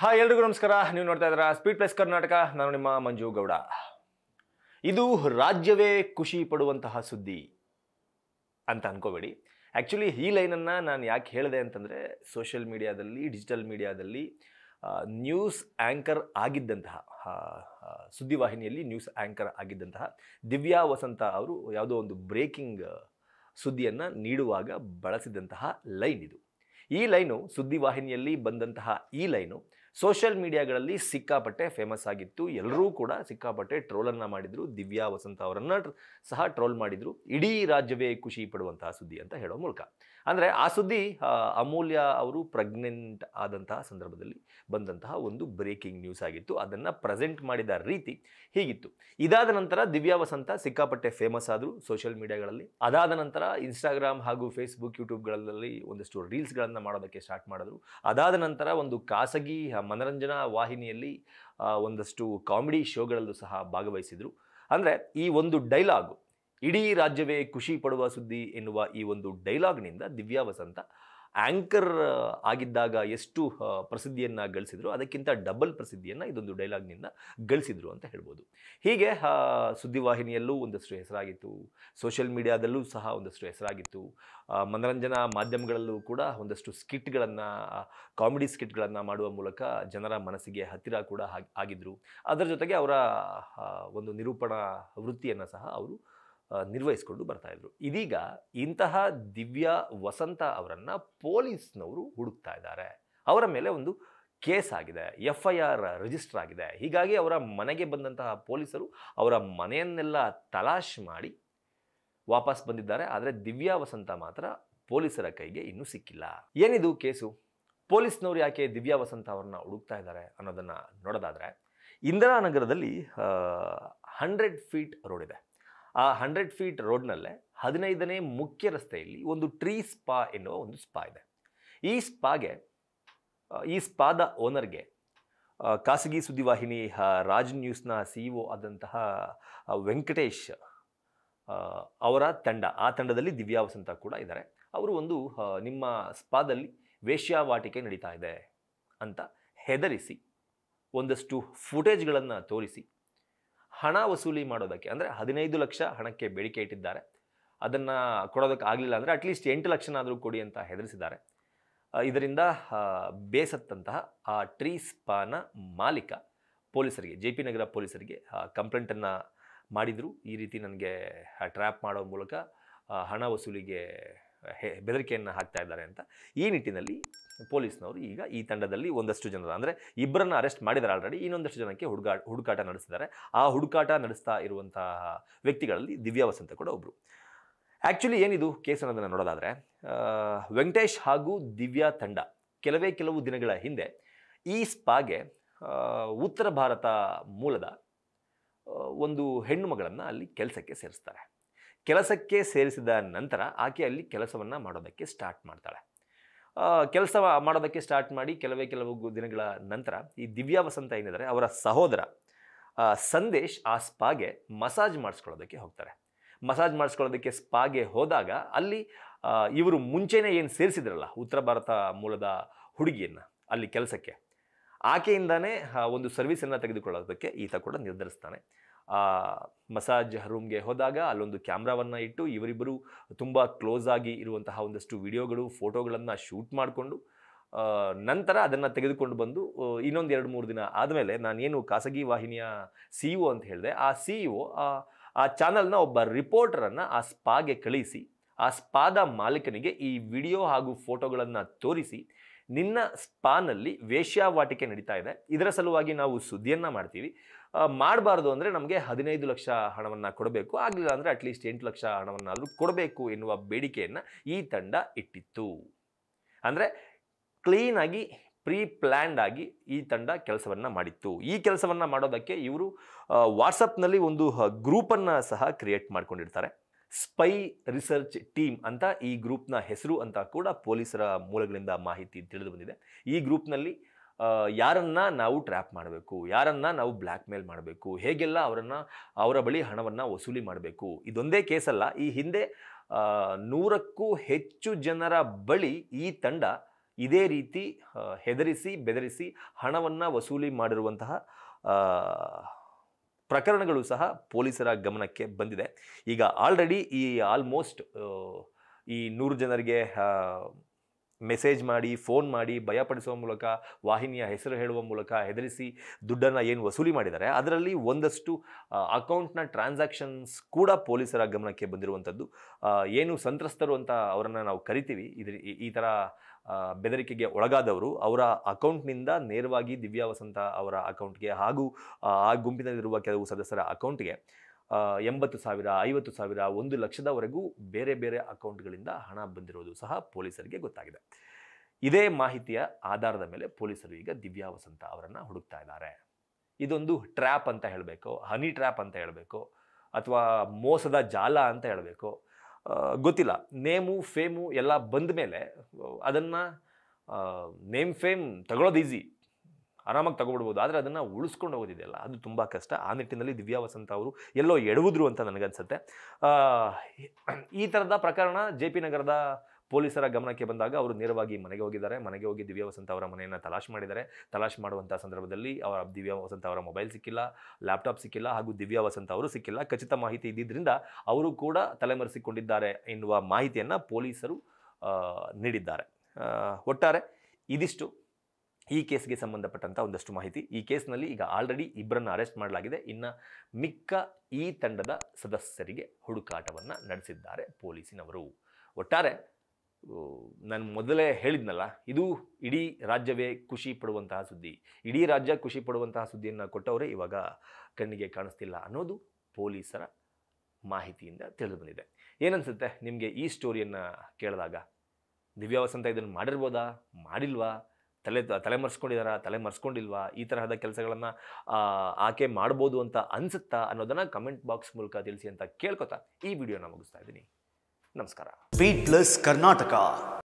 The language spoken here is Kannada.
ಹಾಂ ಎಲ್ರಿಗೂ ನಮಸ್ಕಾರ ನೀವು ನೋಡ್ತಾ ಇದ್ದೀರಾ ಸ್ಪೀಡ್ ಪ್ಲಸ್ ಕರ್ನಾಟಕ ನಾನು ನಿಮ್ಮ ಮಂಜು ಗೌಡ ಇದು ರಾಜ್ಯವೇ ಖುಷಿ ಪಡುವಂತಹ ಸುದ್ದಿ ಅಂತ ಅನ್ಕೋಬೇಡಿ ಆ್ಯಕ್ಚುಲಿ ಈ ಲೈನನ್ನು ನಾನು ಯಾಕೆ ಹೇಳಿದೆ ಅಂತಂದರೆ ಸೋಷಿಯಲ್ ಮೀಡಿಯಾದಲ್ಲಿ ಡಿಜಿಟಲ್ ಮೀಡಿಯಾದಲ್ಲಿ ನ್ಯೂಸ್ ಆ್ಯಂಕರ್ ಆಗಿದ್ದಂತಹ ಸುದ್ದಿವಾಹಿನಿಯಲ್ಲಿ ನ್ಯೂಸ್ ಆ್ಯಂಕರ್ ಆಗಿದ್ದಂತಹ ದಿವ್ಯಾ ವಸಂತ ಅವರು ಯಾವುದೋ ಒಂದು ಬ್ರೇಕಿಂಗ್ ಸುದ್ದಿಯನ್ನು ನೀಡುವಾಗ ಬಳಸಿದಂತಹ ಲೈನ್ ಇದು ಈ ಲೈನು ಸುದ್ದಿವಾಹಿನಿಯಲ್ಲಿ ಬಂದಂತಹ ಈ ಲೈನು ಸೋಷಿಯಲ್ ಮೀಡಿಯಾಗಳಲ್ಲಿ ಸಿಕ್ಕಾಪಟ್ಟೆ ಫೇಮಸ್ ಆಗಿತ್ತು ಎಲ್ಲರೂ ಕೂಡ ಸಿಕ್ಕಾಪಟ್ಟೆ ಟ್ರೋಲನ್ನು ಮಾಡಿದರು ದಿವ್ಯಾ ವಸಂತ ಅವರನ್ನು ಸಹ ಟ್ರೋಲ್ ಮಾಡಿದರು ಇಡೀ ರಾಜ್ಯವೇ ಖುಷಿ ಪಡುವಂತಹ ಸುದ್ದಿ ಅಂತ ಹೇಳೋ ಮೂಲಕ ಅಂದರೆ ಆ ಸುದ್ದಿ ಅಮೂಲ್ಯ ಅವರು ಪ್ರೆಗ್ನೆಂಟ್ ಆದಂತಹ ಸಂದರ್ಭದಲ್ಲಿ ಬಂದಂತಹ ಒಂದು ಬ್ರೇಕಿಂಗ್ ನ್ಯೂಸ್ ಆಗಿತ್ತು ಅದನ್ನು ಪ್ರೆಸೆಂಟ್ ಮಾಡಿದ ರೀತಿ ಹೀಗಿತ್ತು ಇದಾದ ನಂತರ ದಿವ್ಯಾ ವಸಂತ ಸಿಕ್ಕಾಪಟ್ಟೆ ಫೇಮಸ್ ಆದರು ಸೋಷಿಯಲ್ ಮೀಡಿಯಾಗಳಲ್ಲಿ ಅದಾದ ನಂತರ ಇನ್ಸ್ಟಾಗ್ರಾಮ್ ಹಾಗೂ ಫೇಸ್ಬುಕ್ ಯೂಟ್ಯೂಬ್ಗಳಲ್ಲಿ ಒಂದಷ್ಟು ರೀಲ್ಸ್ಗಳನ್ನು ಮಾಡೋದಕ್ಕೆ ಸ್ಟಾರ್ಟ್ ಮಾಡಿದ್ರು ಅದಾದ ನಂತರ ಒಂದು ಖಾಸಗಿ ಮನರಂಜನಾ ವಾಹಿನಿಯಲ್ಲಿ ಒಂದಷ್ಟು ಕಾಮಿಡಿ ಶೋಗಳಲ್ಲೂ ಸಹ ಭಾಗವಹಿಸಿದರು ಅಂದರೆ ಈ ಒಂದು ಡೈಲಾಗು ಇಡೀ ರಾಜ್ಯವೇ ಖುಷಿ ಪಡುವ ಸುದ್ದಿ ಎನ್ನುವ ಈ ಒಂದು ಡೈಲಾಗ್ನಿಂದ ದಿವ್ಯಾ ವಸಂತ ಆಂಕರ್ ಆಗಿದ್ದಾಗ ಎಷ್ಟು ಪ್ರಸಿದ್ಧಿಯನ್ನು ಗಳಿಸಿದ್ರು ಅದಕ್ಕಿಂತ ಡಬಲ್ ಪ್ರಸಿದ್ಧಿಯನ್ನು ಇದೊಂದು ಡೈಲಾಗ್ನಿಂದ ಗಳಿಸಿದ್ರು ಅಂತ ಹೇಳ್ಬೋದು ಹೀಗೆ ಸುದ್ದಿವಾಹಿನಿಯಲ್ಲೂ ಒಂದಷ್ಟು ಹೆಸರಾಗಿತ್ತು ಸೋಷಿಯಲ್ ಮೀಡಿಯಾದಲ್ಲೂ ಸಹ ಒಂದಷ್ಟು ಹೆಸರಾಗಿತ್ತು ಮನರಂಜನಾ ಮಾಧ್ಯಮಗಳಲ್ಲೂ ಕೂಡ ಒಂದಷ್ಟು ಸ್ಕಿಟ್ಗಳನ್ನು ಕಾಮಿಡಿ ಸ್ಕಿಟ್ಗಳನ್ನು ಮಾಡುವ ಮೂಲಕ ಜನರ ಮನಸ್ಸಿಗೆ ಹತ್ತಿರ ಕೂಡ ಆಗಿದ್ದರು ಅದರ ಜೊತೆಗೆ ಅವರ ಒಂದು ನಿರೂಪಣಾ ವೃತ್ತಿಯನ್ನು ಸಹ ಅವರು ನಿರ್ವಹಿಸಿಕೊಂಡು ಇದ್ರು ಇದೀಗ ಇಂತಹ ದಿವ್ಯಾ ವಸಂತ ಅವರನ್ನು ಪೊಲೀಸ್ನವರು ಹುಡುಕ್ತಾ ಇದ್ದಾರೆ ಅವರ ಮೇಲೆ ಒಂದು ಕೇಸ್ ಆಗಿದೆ ಎಫ್ ಐ ಆರ್ ರಿಜಿಸ್ಟರ್ ಆಗಿದೆ ಹೀಗಾಗಿ ಅವರ ಮನೆಗೆ ಬಂದಂತಹ ಪೊಲೀಸರು ಅವರ ಮನೆಯನ್ನೆಲ್ಲ ತಲಾಶ್ ಮಾಡಿ ವಾಪಸ್ ಬಂದಿದ್ದಾರೆ ಆದರೆ ದಿವ್ಯಾ ವಸಂತ ಮಾತ್ರ ಪೊಲೀಸರ ಕೈಗೆ ಇನ್ನೂ ಸಿಕ್ಕಿಲ್ಲ ಏನಿದು ಕೇಸು ಪೊಲೀಸ್ನವರು ಯಾಕೆ ದಿವ್ಯಾ ವಸಂತ ಅವ್ರನ್ನ ಹುಡುಕ್ತಾ ಇದ್ದಾರೆ ಅನ್ನೋದನ್ನು ನೋಡೋದಾದರೆ ಇಂದಿರಾನಗರದಲ್ಲಿ ಹಂಡ್ರೆಡ್ ಫೀಟ್ ರೋಡ್ ಇದೆ ಆ ಹಂಡ್ರೆಡ್ ಫೀಟ್ ರೋಡ್ನಲ್ಲೇ ಹದಿನೈದನೇ ಮುಖ್ಯ ರಸ್ತೆಯಲ್ಲಿ ಒಂದು ಟ್ರೀ ಸ್ಪಾ ಎನ್ನುವ ಒಂದು ಸ್ಪಾ ಇದೆ ಈ ಸ್ಪಾಗೆ ಈ ಸ್ಪಾದ ಓನರ್ಗೆ ಖಾಸಗಿ ಸುದ್ದಿವಾಹಿನಿ ರಾಜ್ ನ್ಯೂಸ್ನ ಸಿ ಇ ಒ ಆದಂತಹ ವೆಂಕಟೇಶ್ ಅವರ ತಂಡ ಆ ತಂಡದಲ್ಲಿ ದಿವ್ಯಾ ವಸಂತ ಕೂಡ ಇದ್ದಾರೆ ಅವರು ಒಂದು ನಿಮ್ಮ ಸ್ಪಾದಲ್ಲಿ ವೇಶ್ಯಾವಾಟಿಕೆ ನಡೀತಾ ಇದೆ ಅಂತ ಹೆದರಿಸಿ ಒಂದಷ್ಟು ಫುಟೇಜ್ಗಳನ್ನು ತೋರಿಸಿ ಹಣ ವಸೂಲಿ ಮಾಡೋದಕ್ಕೆ ಅಂದರೆ ಹದಿನೈದು ಲಕ್ಷ ಹಣಕ್ಕೆ ಬೇಡಿಕೆ ಇಟ್ಟಿದ್ದಾರೆ ಅದನ್ನು ಕೊಡೋದಕ್ಕೆ ಆಗಲಿಲ್ಲ ಅಂದರೆ ಅಟ್ಲೀಸ್ಟ್ ಎಂಟು ಲಕ್ಷನಾದರೂ ಕೊಡಿ ಅಂತ ಹೆದರಿಸಿದ್ದಾರೆ ಇದರಿಂದ ಬೇಸತ್ತಂತಹ ಆ ಟ್ರೀ ಸ್ಪಾನ ಮಾಲೀಕ ಪೊಲೀಸರಿಗೆ ಜೆ ಪಿ ನಗರ ಪೊಲೀಸರಿಗೆ ಕಂಪ್ಲೇಂಟನ್ನು ಮಾಡಿದರು ಈ ರೀತಿ ನನಗೆ ಟ್ರ್ಯಾಪ್ ಮಾಡೋ ಮೂಲಕ ಹಣ ವಸೂಲಿಗೆ ಬೆದರಿಕೆಯನ್ನು ಹಾಕ್ತಾ ಇದ್ದಾರೆ ಅಂತ ಈ ನಿಟ್ಟಿನಲ್ಲಿ ಪೊಲೀಸ್ನವರು ಈಗ ಈ ತಂಡದಲ್ಲಿ ಒಂದಷ್ಟು ಜನರ ಅಂದರೆ ಇಬ್ಬರನ್ನು ಅರೆಸ್ಟ್ ಮಾಡಿದ್ದಾರೆ ಆಲ್ರೆಡಿ ಇನ್ನೊಂದಷ್ಟು ಜನಕ್ಕೆ ಹುಡುಗಾ ಹುಡುಕಾಟ ನಡೆಸಿದ್ದಾರೆ ಆ ಹುಡುಕಾಟ ನಡೆಸ್ತಾ ಇರುವಂತಹ ವ್ಯಕ್ತಿಗಳಲ್ಲಿ ದಿವ್ಯಾ ವಸಂತ ಕೂಡ ಒಬ್ಬರು ಆ್ಯಕ್ಚುಲಿ ಏನಿದು ಅನ್ನೋದನ್ನು ನೋಡೋದಾದರೆ ವೆಂಕಟೇಶ್ ಹಾಗೂ ದಿವ್ಯಾ ತಂಡ ಕೆಲವೇ ಕೆಲವು ದಿನಗಳ ಹಿಂದೆ ಈ ಸ್ಪಾಗೆ ಉತ್ತರ ಭಾರತ ಮೂಲದ ಒಂದು ಹೆಣ್ಣು ಮಗಳನ್ನು ಅಲ್ಲಿ ಕೆಲಸಕ್ಕೆ ಸೇರಿಸ್ತಾರೆ ಕೆಲಸಕ್ಕೆ ಸೇರಿಸಿದ ನಂತರ ಆಕೆ ಅಲ್ಲಿ ಕೆಲಸವನ್ನು ಮಾಡೋದಕ್ಕೆ ಸ್ಟಾರ್ಟ್ ಮಾಡ್ತಾಳೆ ಕೆಲಸ ಮಾಡೋದಕ್ಕೆ ಸ್ಟಾರ್ಟ್ ಮಾಡಿ ಕೆಲವೇ ಕೆಲವು ದಿನಗಳ ನಂತರ ಈ ದಿವ್ಯಾ ವಸಂತ ಏನಿದ್ದಾರೆ ಅವರ ಸಹೋದರ ಸಂದೇಶ್ ಆ ಸ್ಪಾಗೆ ಮಸಾಜ್ ಮಾಡಿಸ್ಕೊಳ್ಳೋದಕ್ಕೆ ಹೋಗ್ತಾರೆ ಮಸಾಜ್ ಮಾಡಿಸ್ಕೊಳ್ಳೋದಕ್ಕೆ ಸ್ಪಾಗೆ ಹೋದಾಗ ಅಲ್ಲಿ ಇವರು ಮುಂಚೆನೇ ಏನು ಸೇರಿಸಿದ್ರಲ್ಲ ಉತ್ತರ ಭಾರತ ಮೂಲದ ಹುಡುಗಿಯನ್ನು ಅಲ್ಲಿ ಕೆಲಸಕ್ಕೆ ಆಕೆಯಿಂದಾನೇ ಒಂದು ಸರ್ವಿಸನ್ನು ತೆಗೆದುಕೊಳ್ಳೋದಕ್ಕೆ ಈತ ಕೂಡ ನಿರ್ಧರಿಸ್ತಾನೆ ಆ ಮಸಾಜ್ ರೂಮ್ಗೆ ಹೋದಾಗ ಅಲ್ಲೊಂದು ಕ್ಯಾಮ್ರಾವನ್ನು ಇಟ್ಟು ಇವರಿಬ್ಬರು ತುಂಬ ಕ್ಲೋಸ್ ಆಗಿ ಇರುವಂತಹ ಒಂದಷ್ಟು ವಿಡಿಯೋಗಳು ಫೋಟೋಗಳನ್ನು ಶೂಟ್ ಮಾಡಿಕೊಂಡು ನಂತರ ಅದನ್ನು ತೆಗೆದುಕೊಂಡು ಬಂದು ಇನ್ನೊಂದು ಎರಡು ಮೂರು ದಿನ ಆದಮೇಲೆ ನಾನೇನು ಖಾಸಗಿ ವಾಹಿನಿಯ ಸಿ ಇ ಅಂತ ಹೇಳಿದೆ ಆ ಸಿ ಇ ಆ ಚಾನಲ್ನ ಒಬ್ಬ ರಿಪೋರ್ಟರನ್ನು ಆ ಸ್ಪಾಗೆ ಕಳಿಸಿ ಆ ಸ್ಪಾದ ಮಾಲೀಕನಿಗೆ ಈ ವಿಡಿಯೋ ಹಾಗೂ ಫೋಟೋಗಳನ್ನು ತೋರಿಸಿ ನಿನ್ನ ಸ್ಪಾನಲ್ಲಿ ವೇಶ್ಯಾವಾಟಿಕೆ ನಡೀತಾ ಇದೆ ಇದರ ಸಲುವಾಗಿ ನಾವು ಸುದ್ದಿಯನ್ನು ಮಾಡ್ತೀವಿ ಮಾಡಬಾರ್ದು ಅಂದರೆ ನಮಗೆ ಹದಿನೈದು ಲಕ್ಷ ಹಣವನ್ನು ಕೊಡಬೇಕು ಆಗಲಿಲ್ಲ ಅಂದರೆ ಅಟ್ಲೀಸ್ಟ್ ಎಂಟು ಲಕ್ಷ ಹಣವನ್ನಾದರೂ ಕೊಡಬೇಕು ಎನ್ನುವ ಬೇಡಿಕೆಯನ್ನು ಈ ತಂಡ ಇಟ್ಟಿತ್ತು ಅಂದರೆ ಕ್ಲೀನಾಗಿ ಪ್ರೀ ಪ್ಲ್ಯಾಂಡ್ ಆಗಿ ಈ ತಂಡ ಕೆಲಸವನ್ನು ಮಾಡಿತ್ತು ಈ ಕೆಲಸವನ್ನು ಮಾಡೋದಕ್ಕೆ ಇವರು ವಾಟ್ಸಪ್ನಲ್ಲಿ ಒಂದು ಗ್ರೂಪನ್ನು ಸಹ ಕ್ರಿಯೇಟ್ ಮಾಡ್ಕೊಂಡಿರ್ತಾರೆ ಸ್ಪೈ ರಿಸರ್ಚ್ ಟೀಮ್ ಅಂತ ಈ ಗ್ರೂಪ್ನ ಹೆಸರು ಅಂತ ಕೂಡ ಪೊಲೀಸರ ಮೂಲಗಳಿಂದ ಮಾಹಿತಿ ತಿಳಿದು ಬಂದಿದೆ ಈ ಗ್ರೂಪ್ನಲ್ಲಿ ಯಾರನ್ನು ನಾವು ಟ್ರ್ಯಾಪ್ ಮಾಡಬೇಕು ಯಾರನ್ನು ನಾವು ಬ್ಲ್ಯಾಕ್ ಮೇಲ್ ಮಾಡಬೇಕು ಹೇಗೆಲ್ಲ ಅವರನ್ನು ಅವರ ಬಳಿ ಹಣವನ್ನು ವಸೂಲಿ ಮಾಡಬೇಕು ಇದೊಂದೇ ಕೇಸಲ್ಲ ಈ ಹಿಂದೆ ನೂರಕ್ಕೂ ಹೆಚ್ಚು ಜನರ ಬಳಿ ಈ ತಂಡ ಇದೇ ರೀತಿ ಹೆದರಿಸಿ ಬೆದರಿಸಿ ಹಣವನ್ನು ವಸೂಲಿ ಮಾಡಿರುವಂತಹ ಪ್ರಕರಣಗಳು ಸಹ ಪೊಲೀಸರ ಗಮನಕ್ಕೆ ಬಂದಿದೆ ಈಗ ಆಲ್ರೆಡಿ ಈ ಆಲ್ಮೋಸ್ಟ್ ಈ ನೂರು ಜನರಿಗೆ ಮೆಸೇಜ್ ಮಾಡಿ ಫೋನ್ ಮಾಡಿ ಭಯಪಡಿಸುವ ಮೂಲಕ ವಾಹಿನಿಯ ಹೆಸರು ಹೇಳುವ ಮೂಲಕ ಹೆದರಿಸಿ ದುಡ್ಡನ್ನು ಏನು ವಸೂಲಿ ಮಾಡಿದ್ದಾರೆ ಅದರಲ್ಲಿ ಒಂದಷ್ಟು ಅಕೌಂಟ್ನ ಟ್ರಾನ್ಸಾಕ್ಷನ್ಸ್ ಕೂಡ ಪೊಲೀಸರ ಗಮನಕ್ಕೆ ಬಂದಿರುವಂಥದ್ದು ಏನು ಸಂತ್ರಸ್ತರು ಅಂತ ಅವರನ್ನು ನಾವು ಕರಿತೀವಿ ಇದ್ರ ಈ ಥರ ಬೆದರಿಕೆಗೆ ಒಳಗಾದವರು ಅವರ ಅಕೌಂಟ್ನಿಂದ ನೇರವಾಗಿ ದಿವ್ಯಾ ವಸಂತ ಅವರ ಅಕೌಂಟ್ಗೆ ಹಾಗೂ ಆ ಗುಂಪಿನಲ್ಲಿರುವ ಕೆಲವು ಸದಸ್ಯರ ಅಕೌಂಟ್ಗೆ ಎಂಬತ್ತು ಸಾವಿರ ಐವತ್ತು ಸಾವಿರ ಒಂದು ಲಕ್ಷದವರೆಗೂ ಬೇರೆ ಬೇರೆ ಅಕೌಂಟ್ಗಳಿಂದ ಹಣ ಬಂದಿರೋದು ಸಹ ಪೊಲೀಸರಿಗೆ ಗೊತ್ತಾಗಿದೆ ಇದೇ ಮಾಹಿತಿಯ ಆಧಾರದ ಮೇಲೆ ಪೊಲೀಸರು ಈಗ ದಿವ್ಯಾ ವಸಂತ ಅವರನ್ನು ಹುಡುಕ್ತಾ ಇದ್ದಾರೆ ಇದೊಂದು ಟ್ರ್ಯಾಪ್ ಅಂತ ಹೇಳಬೇಕು ಹನಿ ಟ್ರ್ಯಾಪ್ ಅಂತ ಹೇಳಬೇಕು ಅಥವಾ ಮೋಸದ ಜಾಲ ಅಂತ ಹೇಳಬೇಕು ಗೊತ್ತಿಲ್ಲ ನೇಮು ಫೇಮು ಎಲ್ಲ ಬಂದ ಮೇಲೆ ಅದನ್ನು ನೇಮ್ ಫೇಮ್ ತಗೊಳ್ಳೋದು ಈಸಿ ಆರಾಮಾಗಿ ತಗೊಬಿಡ್ಬೋದು ಆದರೆ ಅದನ್ನು ಉಳಿಸ್ಕೊಂಡು ಹೋಗೋದಿದೆಯಲ್ಲ ಅದು ತುಂಬ ಕಷ್ಟ ಆ ನಿಟ್ಟಿನಲ್ಲಿ ದಿವ್ಯಾ ವಸಂತ ಅವರು ಎಲ್ಲೋ ಎಡವುದ್ರು ಅಂತ ನನಗನ್ಸುತ್ತೆ ಈ ಥರದ ಪ್ರಕರಣ ಜೆ ಪಿ ನಗರದ ಪೊಲೀಸರ ಗಮನಕ್ಕೆ ಬಂದಾಗ ಅವರು ನೇರವಾಗಿ ಮನೆಗೆ ಹೋಗಿದ್ದಾರೆ ಮನೆಗೆ ಹೋಗಿ ದಿವ್ಯಾ ವಸಂತ ಅವರ ಮನೆಯನ್ನು ತಲಾಶ್ ಮಾಡಿದ್ದಾರೆ ತಲಾಶ್ ಮಾಡುವಂಥ ಸಂದರ್ಭದಲ್ಲಿ ಅವರ ದಿವ್ಯಾ ವಸಂತ ಅವರ ಮೊಬೈಲ್ ಸಿಕ್ಕಿಲ್ಲ ಲ್ಯಾಪ್ಟಾಪ್ ಸಿಕ್ಕಿಲ್ಲ ಹಾಗೂ ದಿವ್ಯಾ ವಸಂತ ಅವರು ಸಿಕ್ಕಿಲ್ಲ ಖಚಿತ ಮಾಹಿತಿ ಇದ್ದಿದ್ದರಿಂದ ಅವರು ಕೂಡ ತಲೆಮರೆಸಿಕೊಂಡಿದ್ದಾರೆ ಎನ್ನುವ ಮಾಹಿತಿಯನ್ನು ಪೊಲೀಸರು ನೀಡಿದ್ದಾರೆ ಒಟ್ಟಾರೆ ಇದಿಷ್ಟು ಈ ಕೇಸ್ಗೆ ಸಂಬಂಧಪಟ್ಟಂಥ ಒಂದಷ್ಟು ಮಾಹಿತಿ ಈ ಕೇಸ್ನಲ್ಲಿ ಈಗ ಆಲ್ರೆಡಿ ಇಬ್ಬರನ್ನು ಅರೆಸ್ಟ್ ಮಾಡಲಾಗಿದೆ ಇನ್ನು ಮಿಕ್ಕ ಈ ತಂಡದ ಸದಸ್ಯರಿಗೆ ಹುಡುಕಾಟವನ್ನು ನಡೆಸಿದ್ದಾರೆ ಪೊಲೀಸಿನವರು ಒಟ್ಟಾರೆ ನಾನು ಮೊದಲೇ ಹೇಳಿದ್ನಲ್ಲ ಇದು ಇಡೀ ರಾಜ್ಯವೇ ಖುಷಿ ಪಡುವಂತಹ ಸುದ್ದಿ ಇಡೀ ರಾಜ್ಯ ಖುಷಿ ಪಡುವಂತಹ ಸುದ್ದಿಯನ್ನು ಕೊಟ್ಟವರೇ ಇವಾಗ ಕಣ್ಣಿಗೆ ಕಾಣಿಸ್ತಿಲ್ಲ ಅನ್ನೋದು ಪೊಲೀಸರ ಮಾಹಿತಿಯಿಂದ ತಿಳಿದು ಬಂದಿದೆ ಏನನ್ಸುತ್ತೆ ನಿಮಗೆ ಈ ಸ್ಟೋರಿಯನ್ನು ಕೇಳಿದಾಗ ದಿವ್ಯಾವಸಂತ ಇದನ್ನು ಮಾಡಿರ್ಬೋದಾ ಮಾಡಿಲ್ವಾ ತಲೆ ತಲೆ ಮರ್ಸ್ಕೊಂಡಿದಾರ ತಲೆ ಮರೆಸ್ಕೊಂಡಿಲ್ವಾ ಈ ತರಹದ ಕೆಲಸಗಳನ್ನು ಆಕೆ ಮಾಡ್ಬೋದು ಅಂತ ಅನ್ಸುತ್ತಾ ಅನ್ನೋದನ್ನು ಕಮೆಂಟ್ ಬಾಕ್ಸ್ ಮೂಲಕ ತಿಳಿಸಿ ಅಂತ ಕೇಳ್ಕೊತಾ ಈ ವಿಡಿಯೋನ ಮುಗಿಸ್ತಾ ಇದ್ದೀನಿ ನಮಸ್ಕಾರ ಪ್ಲಸ್ ಕರ್ನಾಟಕ